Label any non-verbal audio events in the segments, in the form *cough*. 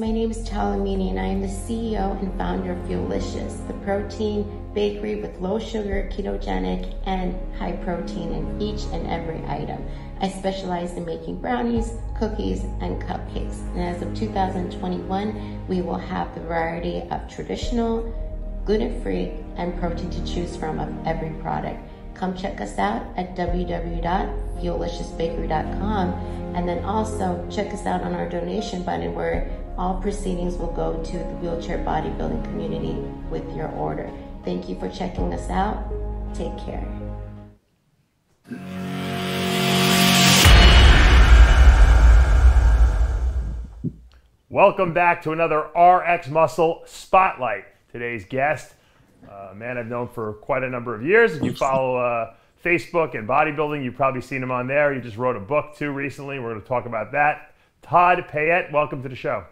My name is Tala and I am the CEO and founder of Fuelicious, the protein bakery with low sugar, ketogenic, and high protein in each and every item. I specialize in making brownies, cookies, and cupcakes. And as of 2021, we will have the variety of traditional, gluten-free, and protein to choose from of every product come check us out at www.fueliciousbakery.com and then also check us out on our donation button where all proceedings will go to the wheelchair bodybuilding community with your order. Thank you for checking us out. Take care. Welcome back to another RX Muscle Spotlight. Today's guest, uh, a uh, man I've known for quite a number of years. If you follow uh, Facebook and bodybuilding, you've probably seen him on there. He just wrote a book too recently. We're going to talk about that. Todd Payette, welcome to the show.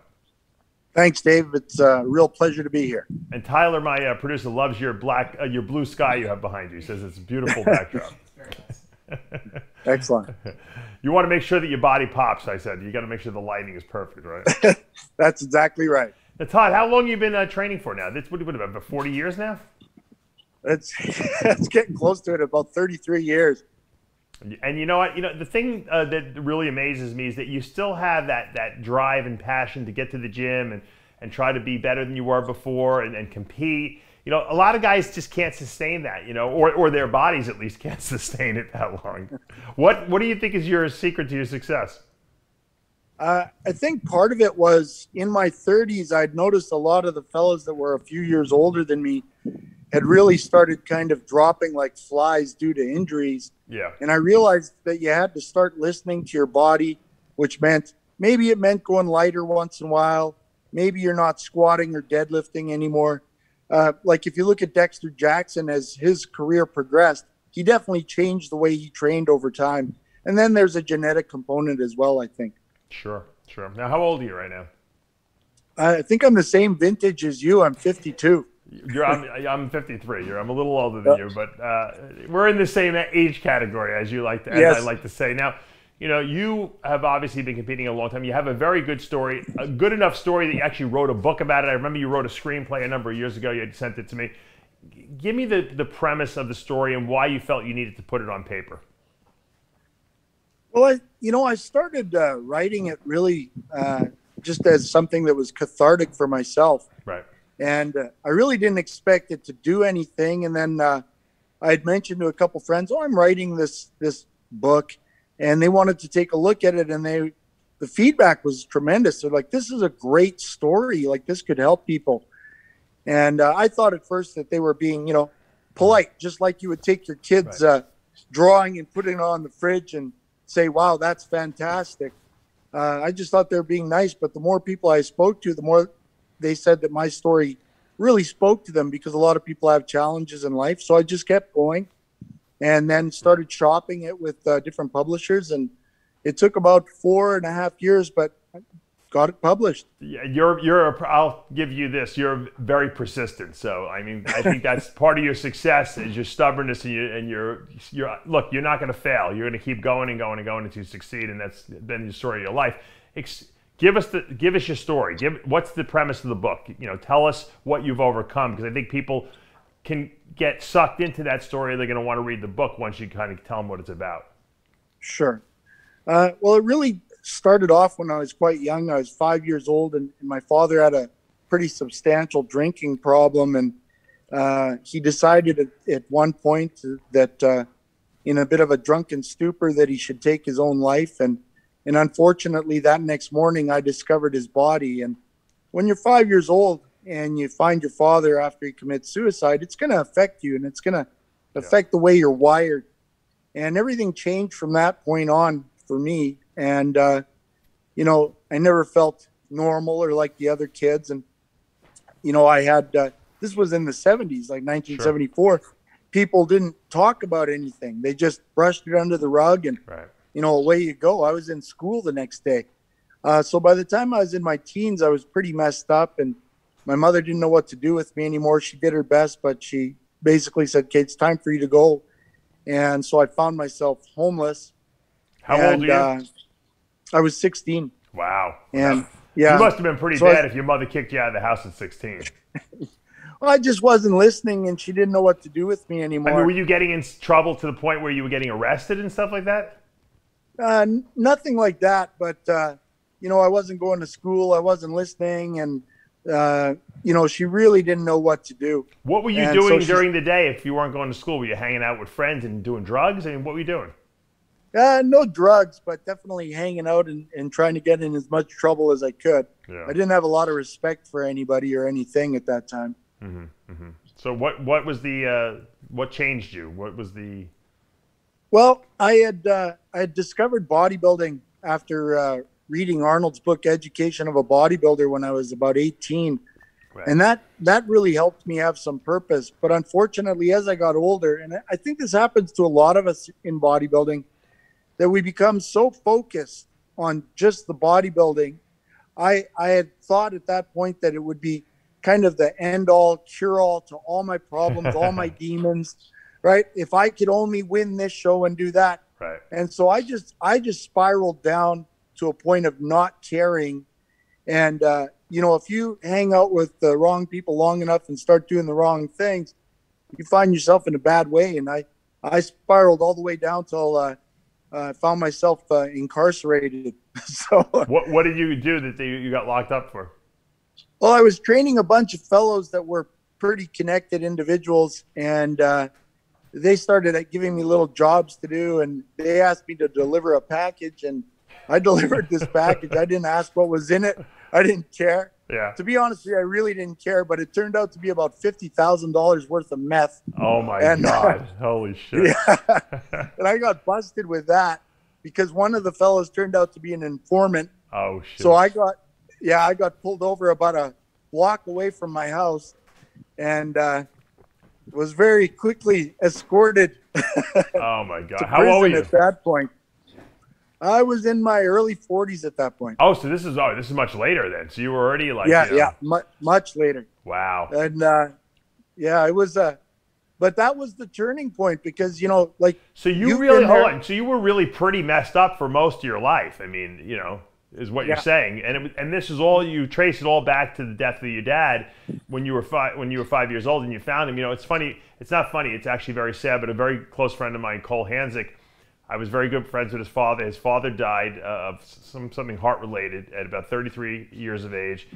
Thanks, Dave. It's uh, a real pleasure to be here. And Tyler, my uh, producer, loves your black, uh, your blue sky you have behind you. He says it's a beautiful *laughs* backdrop. *laughs* Excellent. *laughs* You want to make sure that your body pops. I said you got to make sure the lighting is perfect, right? That's exactly right. Now, Todd, how long you been uh, training for now? That's what been about forty years now. It's it's getting close to it. About thirty three years. And you know what? You know the thing uh, that really amazes me is that you still have that that drive and passion to get to the gym and and try to be better than you were before and, and compete. You know, a lot of guys just can't sustain that. You know, or or their bodies at least *laughs* can't sustain it that long. What what do you think is your secret to your success? Uh, I think part of it was in my 30s. I'd noticed a lot of the fellows that were a few years older than me had really started kind of dropping like flies due to injuries yeah. And I realized that you had to start listening to your body, which meant maybe it meant going lighter once in a while. Maybe you're not squatting or deadlifting anymore. Uh, like if you look at Dexter Jackson as his career progressed, he definitely changed the way he trained over time. And then there's a genetic component as well, I think. Sure, sure. Now, how old are you right now? I think I'm the same vintage as you. I'm 52. I'm, I'm 53. You're, I'm a little older than yep. you, but uh, we're in the same age category as you like to, as yes. I like to say. Now, you know, you have obviously been competing a long time. You have a very good story, a good enough story that you actually wrote a book about it. I remember you wrote a screenplay a number of years ago. You had sent it to me. Give me the, the premise of the story and why you felt you needed to put it on paper. Well, I, you know, I started uh, writing it really uh, just as something that was cathartic for myself. Right and uh, I really didn't expect it to do anything. And then uh, I had mentioned to a couple friends, "Oh, I'm writing this this book," and they wanted to take a look at it, and they the feedback was tremendous. They're like, "This is a great story. Like this could help people." And uh, I thought at first that they were being, you know, polite, just like you would take your kids' right. Uh, drawing and put it on the fridge and say, "Wow, that's fantastic." Uh, I just thought they were being nice, but the more people I spoke to, the more they said that my story really spoke to them because a lot of people have challenges in life. So I just kept going and then started shopping it with uh, different publishers. And it took about four and a half years, but I got it published. Yeah, you're, you're, a, I'll give you this, you're very persistent. So, I mean, I think that's *laughs* part of your success is your stubbornness and you, and your. are look, you're not going to fail. You're going to keep going and going and going until you succeed. And that's been the story of your life. It's, give us the give us your story. Give what's the premise of the book? You know, tell us what you've overcome because I think people can get sucked into that story. They're going to want to read the book once you kind of tell them what it's about. Sure. Uh, well, it really started off when I was quite young. I was five years old, and, and my father had a pretty substantial drinking problem, and uh, he decided at, at, one point that, uh, in a bit of a drunken stupor, that he should take his own life. And and unfortunately, that next morning, I discovered his body. And when you're five years old and you find your father after he commits suicide, it's going to affect you and it's going to affect the way you're wired. And everything changed from that point on for me. And, uh, you know, I never felt normal or like the other kids. And, you know, I had, uh, this was in the 70s, like 1974. Sure. People didn't talk about anything, they just brushed it under the rug. And, right you know, away you go. I was in school the next day. Uh, so by the time I was in my teens, I was pretty messed up, and my mother didn't know what to do with me anymore. She did her best, but she basically said, "Kate, it's time for you to go." And so I found myself homeless. How and, old are you? Uh, I was 16. Wow. And yeah, you must have been pretty so bad I, if your mother kicked you out of the house at 16. *laughs* well, I just wasn't listening, and she didn't know what to do with me anymore. I mean, were you getting in trouble to the point where you were getting arrested and stuff like that? Uh, nothing like that, but uh, you know, I wasn't going to school, I wasn't listening, and uh, you know, she really didn't know what to do. What were you and doing so during the day if you weren't going to school? Were you hanging out with friends and doing drugs? I mean, what were you doing? Uh, no drugs, but definitely hanging out and, and trying to get in as much trouble as I could. Yeah. I didn't have a lot of respect for anybody or anything at that time. Mm-hmm, mm-hmm. So what what was the uh, what changed you? What was the well, I had uh, I had discovered bodybuilding after uh, reading Arnold's book Education of a Bodybuilder when I was about 18. Right. And that that really helped me have some purpose. But unfortunately, as I got older, and I think this happens to a lot of us in bodybuilding, that we become so focused on just the bodybuilding. I I had thought at that point that it would be kind of the end all cure all to all my problems, all my *laughs* demons right? If I could only win this show and do that. Right. And so I just I just spiraled down to a point of not caring. And uh, you know, if you hang out with the wrong people long enough and start doing the wrong things, you find yourself in a bad way. And I I spiraled all the way down till uh, uh, found myself uh, incarcerated. *laughs* so what what did you do that they, you got locked up for? Well, I was training a bunch of fellows that were pretty connected individuals, and uh, they started giving me little jobs to do and they asked me to deliver a package and i *laughs* delivered this package i didn't ask what was in it i didn't care yeah to be honest with you i really didn't care but it turned out to be about $50000 worth of meth oh my and, *laughs* god uh, holy shit yeah. *laughs* and i got busted with that because one of the fellows turned out to be an informant oh shit so i got yeah i got pulled over about a block away from my house and uh, was very quickly escorted. oh my *laughs* God! How old were you at that point? I was in my early 40s at that point. Oh, so this is oh, this is much later then. So you were already like yeah, you know, yeah, much much later. Wow. And uh, yeah, it was uh, but that was the turning point because you know, like so you really hold on. So you were really pretty messed up for most of your life. I mean, you know is what yeah. you're saying. And it, and this is all you trace it all back to the death of your dad when you were five when you were five years old and you found him. You know, it's funny. It's not funny. It's actually very sad. But a very close friend of mine, Cole Hanzik, I was very good friends with his father. His father died uh, of some something heart related at about 33 years of age,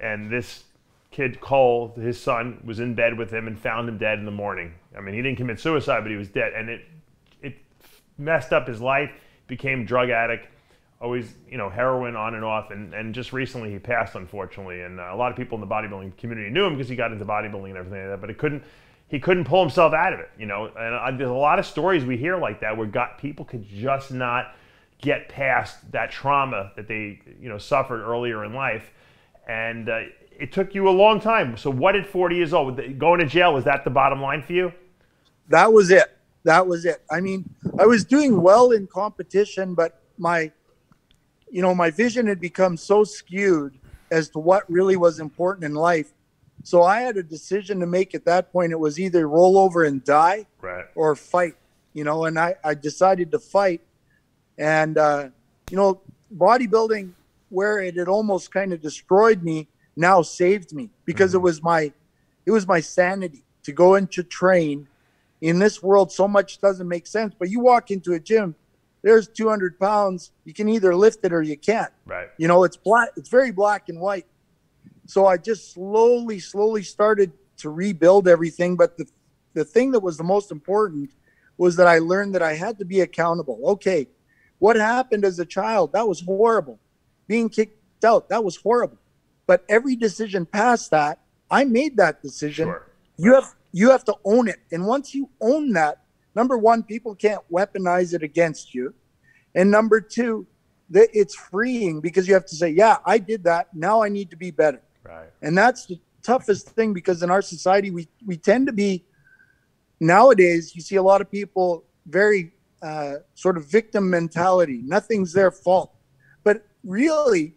and this kid Cole, his son, was in bed with him and found him dead in the morning. I mean, he didn't commit suicide, but he was dead, and it it messed up his life. Became drug addict always, you know, heroin on and off, and, and just recently he passed, unfortunately. And uh, a lot of people in the bodybuilding community knew him because he got into bodybuilding and everything like that, but he couldn't, he couldn't pull himself out of it, you know. And I, there's a lot of stories we hear like that where got people could just not get past that trauma that they, you know, suffered earlier in life, and uh, it took you a long time. So what at 40 years old, going to jail, was that the bottom line for you? That was it. That was it. I mean, I was doing well in competition, but my you know, my vision had become so skewed as to what really was important in life. So I had a decision to make at that point. It was either roll over and die right. or fight, you know, and I, I decided to fight. And, uh, you know, bodybuilding, where it had almost kind of destroyed me, now saved me because mm-hmm. it was my it was my sanity to go into train in this world so much doesn't make sense but you walk into a gym there's 200 pounds. You can either lift it or you can't. Right. You know, it's black. It's very black and white. So I just slowly, slowly started to rebuild everything. But the, the thing that was the most important was that I learned that I had to be accountable. Okay. What happened as a child? That was horrible. Being kicked out. That was horrible. But every decision past that, I made that decision. Sure. You have, you have to own it. And once you own that, number one, people can't weaponize it against you. And number two, that it's freeing because you have to say, yeah, I did that. Now I need to be better. Right. And that's the toughest thing because in our society, we, we tend to be, nowadays, you see a lot of people very uh, sort of victim mentality. Nothing's their fault. But really,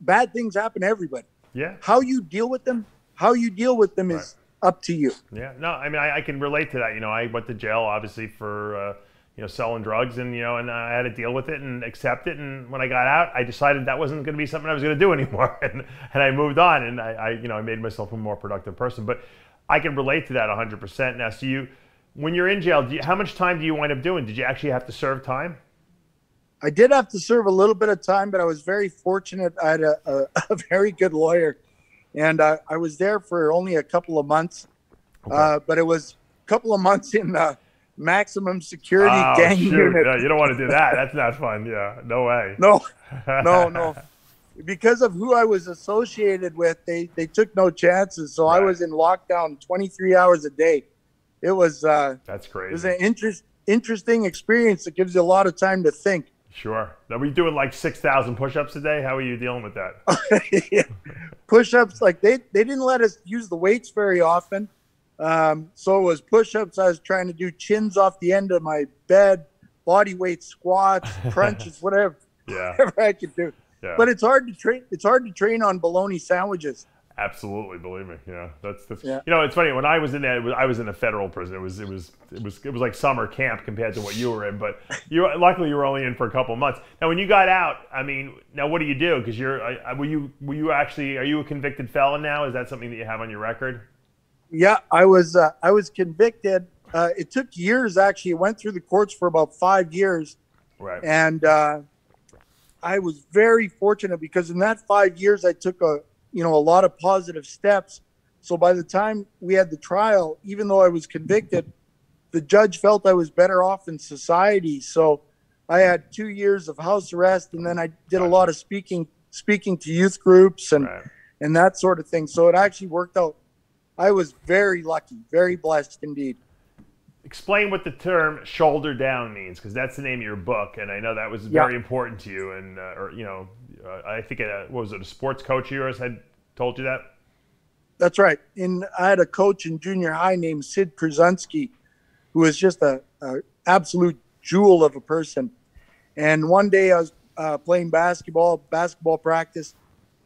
bad things happen to everybody. Yeah. How you deal with them, how you deal with them right. is up to you. Yeah, no, I mean, I, I, can relate to that. You know, I went to jail obviously for, uh, you know, selling drugs and, you know, and I had to deal with it and accept it. And when I got out, I decided that wasn't going to be something I was going to do *laughs* anymore. And, and I moved on and I, I, you know, I made myself a more productive person. But I can relate to that 100%. Now, so you, when you're in jail, you, how much time do you wind up doing? Did you actually have to serve time? I did have to serve a little bit of time, but I was very fortunate. I had a, a, *laughs* a very good lawyer and uh, I was there for only a couple of months, okay. uh, but it was a couple of months in the maximum security oh, gang shoot. unit. No, you don't want to do that. That's not fun. Yeah, no way. *laughs* No, no, no. *laughs* because of who I was associated with, they they took no chances. So right. I was in lockdown 23 hours a day. It was uh, that's crazy. It was an interest interesting experience that gives you a lot of time to think. Sure. Now, we doing like 6,000 push ups a day? How are you dealing with that? *laughs* yeah. Push ups, like they, they didn't let us use the weights very often. Um, so it was push ups. I was trying to do chins off the end of my bed, body weight squats, *laughs* crunches, whatever, yeah. whatever I could do. Yeah. But it's hard to train. It's hard to train on bologna sandwiches. Absolutely, believe me. Yeah, that's that's. Yeah. You know, it's funny when I was in that, I was in a federal prison. It was it was it was it was like summer camp compared to what you were in. But you luckily you were only in for a couple months. Now, when you got out, I mean, now what do you do? Because you're uh, were you were you actually are you a convicted felon now? Is that something that you have on your record? Yeah, I was uh, I was convicted. Uh, it took years actually. It went through the courts for about five years. Right. And uh, I was very fortunate because in that five years I took a you know, a lot of positive steps. So by the time we had the trial, even though I was convicted, the judge felt I was better off in society. So I had two years of house arrest, and then I did a lot of speaking, speaking to youth groups and right. and that sort of thing. So it actually worked out. I was very lucky, very blessed indeed explain what the term shoulder down means because that's the name of your book and i know that was very important to you and uh, or you know uh, i think it uh, what was it a sports coach of yours had told you that that's right and i had a coach in junior high named sid krzyzewski who was just a, a, absolute jewel of a person and one day i was uh, playing basketball basketball practice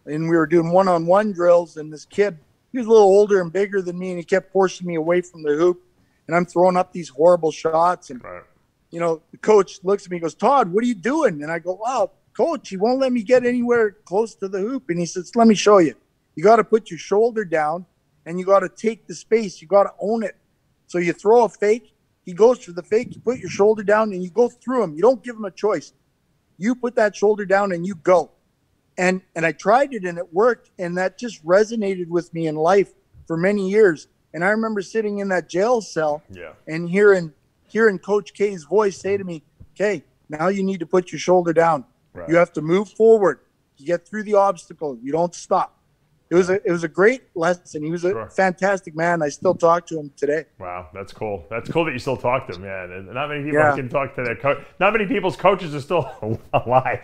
and we were doing one-on-one drills and this kid he was a little older and bigger than me and he kept forcing me away from the hoop and I'm throwing up these horrible shots. And, right. you know, the coach looks at me and goes, Todd, what are you doing? And I go, "Well, coach, he won't let me get anywhere close to the hoop. And he says, let me show you. You got to put your shoulder down and you got to take the space. You got to own it. So you throw a fake. He goes for the fake. You put your shoulder down and you go through him. You don't give him a choice. You put that shoulder down and you go. And and I tried it and it worked and that just resonated with me in life for many years. And I remember sitting in that jail cell yeah. and hearing hearing Coach K's voice say to me, "Okay, now you need to put your shoulder down. Right. You have to move forward. You get through the obstacle. You don't stop." It was a it was a great lesson. He was a sure. fantastic man. I still talk to him today. Wow, that's cool. That's cool that you still talk to him, man. not many people yeah. can talk to their coach. Not many people's coaches are still *laughs* alive,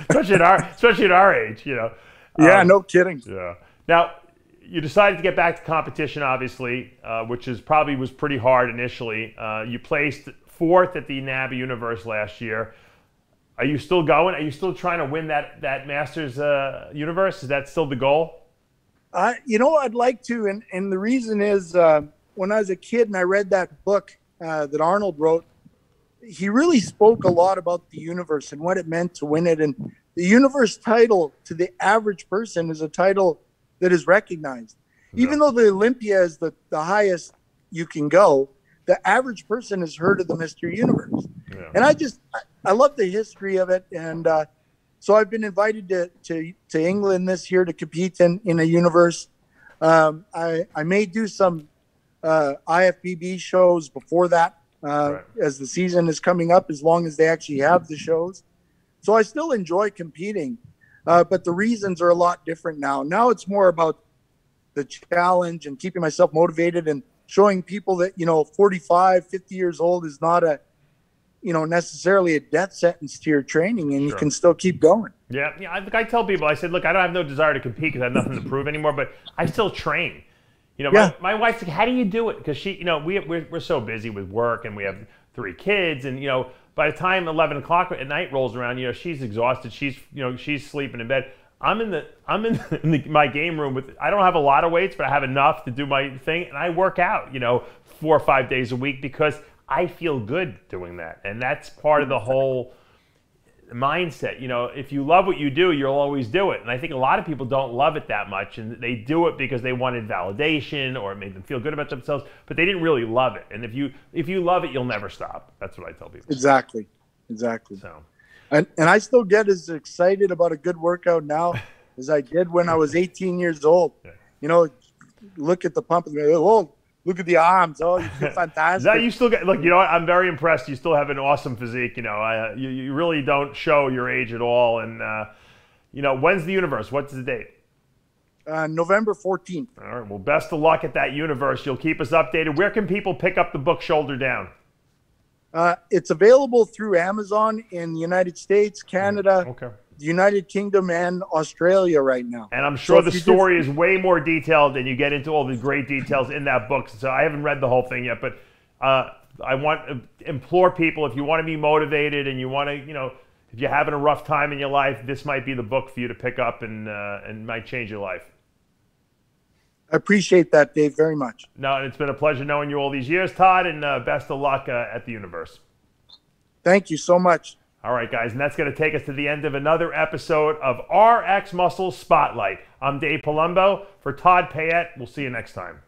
*laughs* especially at our especially at our age. You know. Yeah, um, no kidding. Yeah. Now, you decided to get back to competition, obviously, uh, which is probably was pretty hard initially. Uh, you placed fourth at the NABBA Universe last year. Are you still going? Are you still trying to win that that Masters uh, Universe? Is that still the goal? you know, I'd like to, and and the reason is uh, when I was a kid and I read that book uh, that Arnold wrote, he really spoke a lot about the universe and what it meant to win it. And the universe title to the average person is a title that is recognized. Even though the Olympia is the, the highest you can go, the average person has heard of the Mr. Universe. Yeah. And I just, I, I love the history of it. And uh, so I've been invited to, to, to England this year to compete in, in a universe. Um, I, I may do some uh, IFBB shows before that uh, right. as the season is coming up, as long as they actually have the shows. So I still enjoy competing. Uh, but the reasons are a lot different now. Now it's more about the challenge and keeping myself motivated and showing people that, you know, 45, 50 years old is not a, you know, necessarily a death sentence to your training and sure. you can still keep going. Yeah. Yeah. I, I tell people, I said, look, I don't have no desire to compete because I have nothing to *laughs* prove anymore, but I still train. You know, yeah. my, my, wife's like, how do you do it? Because she, you know, we, we're, we're so busy with work and we have three kids and, you know, by the time 11 o'clock at night rolls around, you know, she's exhausted. She's, you know, she's sleeping in bed. I'm in the, I'm in, the, in the, my game room with, I don't have a lot of weights, but I have enough to do my thing. And I work out, you know, four or five days a week because I feel good doing that. And that's part of the whole mindset. You know, if you love what you do, you'll always do it. And I think a lot of people don't love it that much, and they do it because they wanted validation or it made them feel good about themselves, but they didn't really love it. And if you if you love it, you'll never stop. That's what I tell people. Exactly, exactly. So, and and I still get as excited about a good workout now *laughs* as I did when I was 18 years old. You know, look at the pump and go, oh, look at the arms. Oh, you feel *laughs* fantastic. that you still get, look, you know, I'm very impressed. You still have an awesome physique. You know, I, you, you really don't show your age at all. And, uh, you know, when's the universe? What's the date? Uh, November 14th. All right. Well, best of luck at that universe. You'll keep us updated. Where can people pick up the book Shoulder Down? Uh, it's available through Amazon in the United States, mm-hmm. Canada, okay. United Kingdom and Australia right now. And I'm sure so the story just, is way more detailed, and you get into all the great details in that book. So I haven't read the whole thing yet, but uh, I want to uh, implore people if you want to be motivated and you want to, you know, if you're having a rough time in your life, this might be the book for you to pick up and uh, and might change your life. I appreciate that, Dave, very much. No, and it's been a pleasure knowing you all these years, Todd, and uh, best of luck uh, at the universe. Thank you so much. All right, guys, and that's going to take us to the end of another episode of RX Muscle Spotlight. I'm Dave Palumbo for Todd Payette. We'll see you next time.